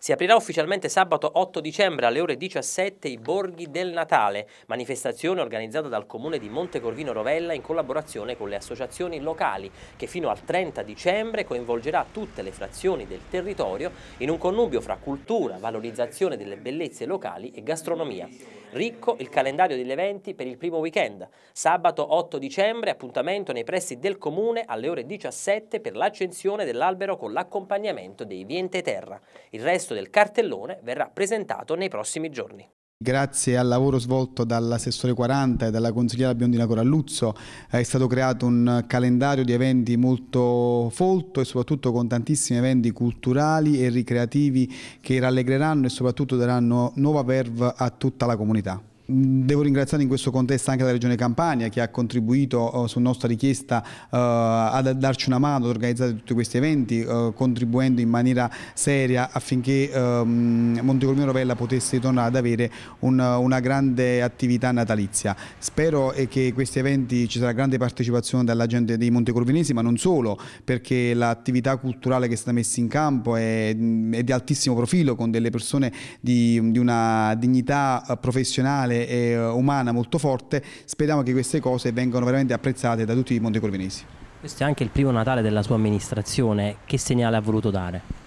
Si aprirà ufficialmente sabato 8 dicembre alle ore 17 i Borghi del Natale, manifestazione organizzata dal comune di Montecorvino Rovella in collaborazione con le associazioni locali, che fino al 30 dicembre coinvolgerà tutte le frazioni del territorio in un connubio fra cultura, valorizzazione delle bellezze locali e gastronomia. Ricco il calendario degli eventi per il primo weekend. Sabato 8 dicembre appuntamento nei pressi del comune alle ore 17 per l'accensione dell'albero con l'accompagnamento dei viente terra. Il resto del cartellone verrà presentato nei prossimi giorni. Grazie al lavoro svolto dall'assessore 40 e dalla consigliera Biondina Coralluzzo è stato creato un calendario di eventi molto folto e soprattutto con tantissimi eventi culturali e ricreativi che rallegreranno e soprattutto daranno nuova verve a tutta la comunità. Devo ringraziare in questo contesto anche la Regione Campania che ha contribuito eh, su nostra richiesta eh, ad darci una mano ad organizzare tutti questi eventi, eh, contribuendo in maniera seria affinché ehm, Montecorvino Rovella potesse tornare ad avere un, una grande attività natalizia. Spero eh, che questi eventi ci sarà grande partecipazione dalla gente dei Montecorvinesi, ma non solo, perché l'attività culturale che è stata messa in campo è, è di altissimo profilo, con delle persone di, di una dignità eh, professionale e eh, umana molto forte, speriamo che queste cose vengano veramente apprezzate da tutti i montecorvinesi. Questo è anche il primo Natale della sua amministrazione, che segnale ha voluto dare?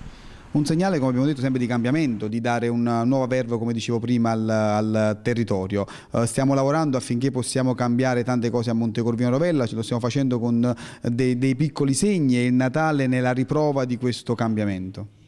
un segnale, come abbiamo detto, sempre di cambiamento, di dare una nuova verve, come dicevo prima, al, al territorio. Uh, stiamo lavorando affinché possiamo cambiare tante cose a Montecorvino Rovella, ce lo stiamo facendo con eh, dei, dei piccoli segni e il Natale nella riprova di questo cambiamento.